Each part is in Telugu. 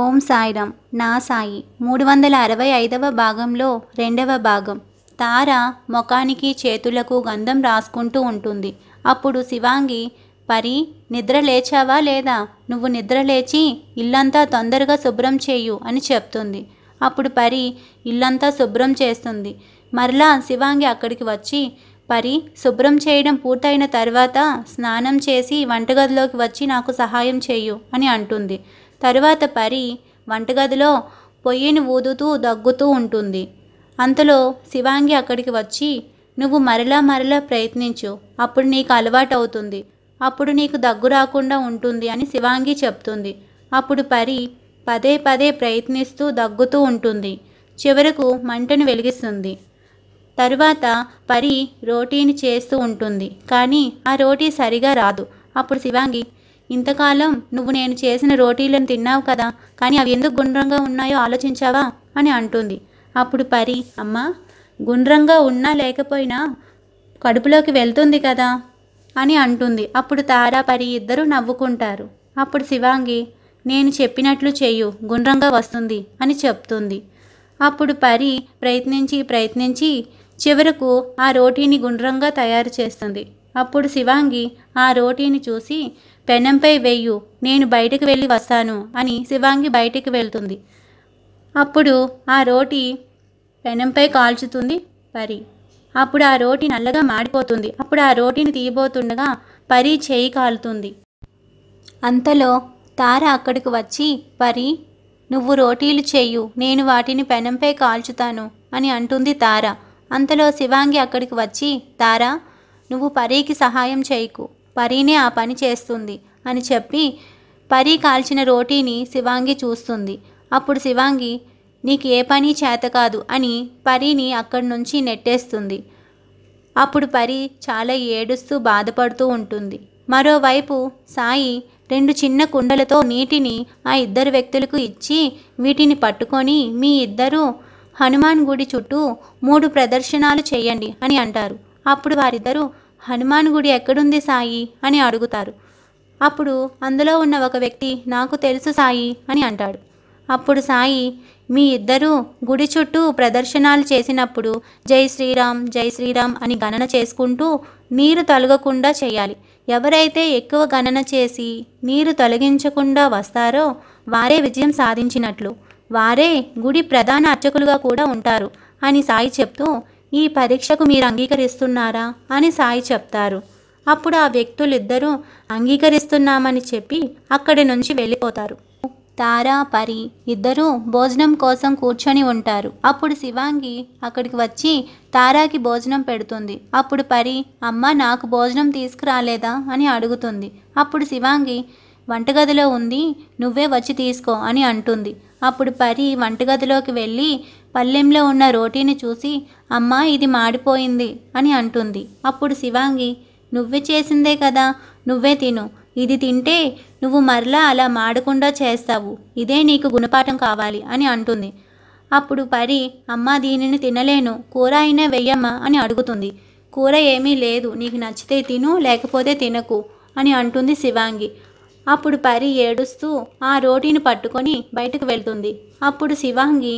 ఓం సాయిరామ్ నా సాయి మూడు వందల అరవై ఐదవ భాగంలో రెండవ భాగం తార ముఖానికి చేతులకు గంధం రాసుకుంటూ ఉంటుంది అప్పుడు శివాంగి పరి నిద్ర లేచావా లేదా నువ్వు నిద్ర లేచి ఇల్లంతా తొందరగా శుభ్రం చేయు అని చెప్తుంది అప్పుడు పరి ఇల్లంతా శుభ్రం చేస్తుంది మరలా శివాంగి అక్కడికి వచ్చి పరి శుభ్రం చేయడం పూర్తయిన తర్వాత స్నానం చేసి వంటగదిలోకి వచ్చి నాకు సహాయం చేయు అని అంటుంది తరువాత పరి వంటగదిలో పొయ్యిని ఊదుతూ దగ్గుతూ ఉంటుంది అంతలో శివాంగి అక్కడికి వచ్చి నువ్వు మరలా మరలా ప్రయత్నించు అప్పుడు నీకు అలవాటు అవుతుంది అప్పుడు నీకు దగ్గు రాకుండా ఉంటుంది అని శివాంగి చెప్తుంది అప్పుడు పరి పదే పదే ప్రయత్నిస్తూ దగ్గుతూ ఉంటుంది చివరకు మంటను వెలిగిస్తుంది తరువాత పరి రోటీని చేస్తూ ఉంటుంది కానీ ఆ రోటీ సరిగా రాదు అప్పుడు శివాంగి ఇంతకాలం నువ్వు నేను చేసిన రోటీలను తిన్నావు కదా కానీ అవి ఎందుకు గుండ్రంగా ఉన్నాయో ఆలోచించావా అని అంటుంది అప్పుడు పరి అమ్మ గుండ్రంగా ఉన్నా లేకపోయినా కడుపులోకి వెళ్తుంది కదా అని అంటుంది అప్పుడు తారా పరి ఇద్దరూ నవ్వుకుంటారు అప్పుడు శివాంగి నేను చెప్పినట్లు చెయ్యు గుండ్రంగా వస్తుంది అని చెప్తుంది అప్పుడు పరి ప్రయత్నించి ప్రయత్నించి చివరకు ఆ రోటీని గుండ్రంగా తయారు చేస్తుంది అప్పుడు శివాంగి ఆ రోటీని చూసి పెనంపై వేయు నేను బయటకు వెళ్ళి వస్తాను అని శివాంగి బయటికి వెళ్తుంది అప్పుడు ఆ రోటి పెనంపై కాల్చుతుంది పరి అప్పుడు ఆ రోటి నల్లగా మాడిపోతుంది అప్పుడు ఆ రోటిని తీయబోతుండగా పరి చేయి కాలుతుంది అంతలో తార అక్కడికి వచ్చి పరి నువ్వు రోటీలు చేయు నేను వాటిని పెనంపై కాల్చుతాను అని అంటుంది తార అంతలో శివాంగి అక్కడికి వచ్చి తారా నువ్వు పరీకి సహాయం చేయకు పరీనే ఆ పని చేస్తుంది అని చెప్పి పరీ కాల్చిన రోటీని శివాంగి చూస్తుంది అప్పుడు శివాంగి నీకు ఏ పని చేత కాదు అని పరీని అక్కడి నుంచి నెట్టేస్తుంది అప్పుడు పరి చాలా ఏడుస్తూ బాధపడుతూ ఉంటుంది మరోవైపు సాయి రెండు చిన్న కుండలతో నీటిని ఆ ఇద్దరు వ్యక్తులకు ఇచ్చి వీటిని పట్టుకొని మీ ఇద్దరు హనుమాన్ గుడి చుట్టూ మూడు ప్రదర్శనాలు చేయండి అని అంటారు అప్పుడు వారిద్దరూ హనుమాన్ గుడి ఎక్కడుంది సాయి అని అడుగుతారు అప్పుడు అందులో ఉన్న ఒక వ్యక్తి నాకు తెలుసు సాయి అని అంటాడు అప్పుడు సాయి మీ ఇద్దరూ గుడి చుట్టూ ప్రదర్శనలు చేసినప్పుడు జై శ్రీరామ్ జై శ్రీరామ్ అని గణన చేసుకుంటూ నీరు తొలగకుండా చేయాలి ఎవరైతే ఎక్కువ గణన చేసి నీరు తొలగించకుండా వస్తారో వారే విజయం సాధించినట్లు వారే గుడి ప్రధాన అర్చకులుగా కూడా ఉంటారు అని సాయి చెప్తూ ఈ పరీక్షకు మీరు అంగీకరిస్తున్నారా అని సాయి చెప్తారు అప్పుడు ఆ వ్యక్తులిద్దరూ అంగీకరిస్తున్నామని చెప్పి అక్కడి నుంచి వెళ్ళిపోతారు తారా పరి ఇద్దరూ భోజనం కోసం కూర్చొని ఉంటారు అప్పుడు శివాంగి అక్కడికి వచ్చి తారాకి భోజనం పెడుతుంది అప్పుడు పరి అమ్మ నాకు భోజనం తీసుకురాలేదా అని అడుగుతుంది అప్పుడు శివాంగి వంటగదిలో ఉంది నువ్వే వచ్చి తీసుకో అని అంటుంది అప్పుడు పరి వంటగదిలోకి వెళ్ళి పల్లెంలో ఉన్న రోటీని చూసి అమ్మా ఇది మాడిపోయింది అని అంటుంది అప్పుడు శివాంగి నువ్వే చేసిందే కదా నువ్వే తిను ఇది తింటే నువ్వు మరలా అలా మాడకుండా చేస్తావు ఇదే నీకు గుణపాఠం కావాలి అని అంటుంది అప్పుడు పరి అమ్మ దీనిని తినలేను కూర అయినా వెయ్యమ్మా అని అడుగుతుంది కూర ఏమీ లేదు నీకు నచ్చితే తిను లేకపోతే తినకు అని అంటుంది శివాంగి అప్పుడు పరి ఏడుస్తూ ఆ రోటీని పట్టుకొని బయటకు వెళ్తుంది అప్పుడు శివాంగి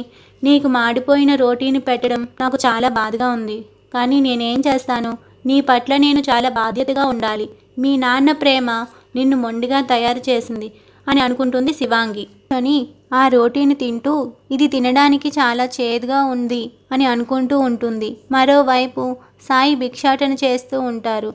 నీకు మాడిపోయిన రోటీని పెట్టడం నాకు చాలా బాధగా ఉంది కానీ నేనేం చేస్తాను నీ పట్ల నేను చాలా బాధ్యతగా ఉండాలి మీ నాన్న ప్రేమ నిన్ను మొండిగా తయారు చేసింది అని అనుకుంటుంది శివాంగి అని ఆ రోటీని తింటూ ఇది తినడానికి చాలా చేదుగా ఉంది అని అనుకుంటూ ఉంటుంది మరోవైపు సాయి భిక్షాటన చేస్తూ ఉంటారు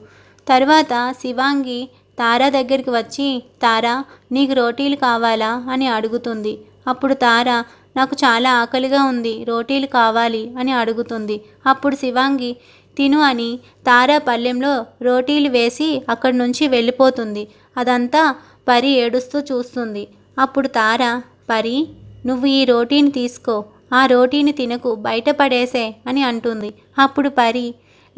తర్వాత శివాంగి తారా దగ్గరికి వచ్చి తారా నీకు రోటీలు కావాలా అని అడుగుతుంది అప్పుడు తారా నాకు చాలా ఆకలిగా ఉంది రోటీలు కావాలి అని అడుగుతుంది అప్పుడు శివాంగి తిను అని తారా పల్లెంలో రోటీలు వేసి అక్కడి నుంచి వెళ్ళిపోతుంది అదంతా పరి ఏడుస్తూ చూస్తుంది అప్పుడు తార పరి నువ్వు ఈ రోటీని తీసుకో ఆ రోటీని తినకు బయట అని అంటుంది అప్పుడు పరి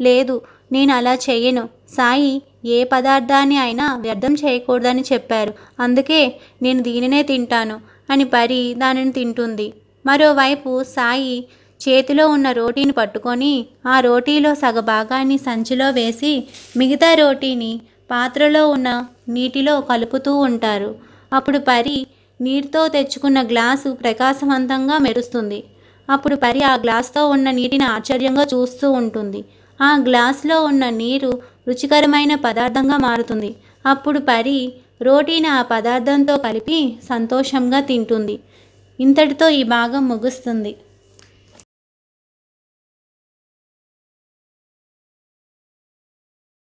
లేదు నేను అలా చేయను సాయి ఏ పదార్థాన్ని అయినా వ్యర్థం చేయకూడదని చెప్పారు అందుకే నేను దీనినే తింటాను అని పరి దానిని తింటుంది మరోవైపు సాయి చేతిలో ఉన్న రోటీని పట్టుకొని ఆ రోటీలో సగభాగాన్ని సంచిలో వేసి మిగతా రోటీని పాత్రలో ఉన్న నీటిలో కలుపుతూ ఉంటారు అప్పుడు పరి నీటితో తెచ్చుకున్న గ్లాసు ప్రకాశవంతంగా మెరుస్తుంది అప్పుడు పరి ఆ గ్లాస్తో ఉన్న నీటిని ఆశ్చర్యంగా చూస్తూ ఉంటుంది ఆ గ్లాస్లో ఉన్న నీరు రుచికరమైన పదార్థంగా మారుతుంది అప్పుడు పరి రోటీని ఆ పదార్థంతో కలిపి సంతోషంగా తింటుంది ఇంతటితో ఈ భాగం ముగుస్తుంది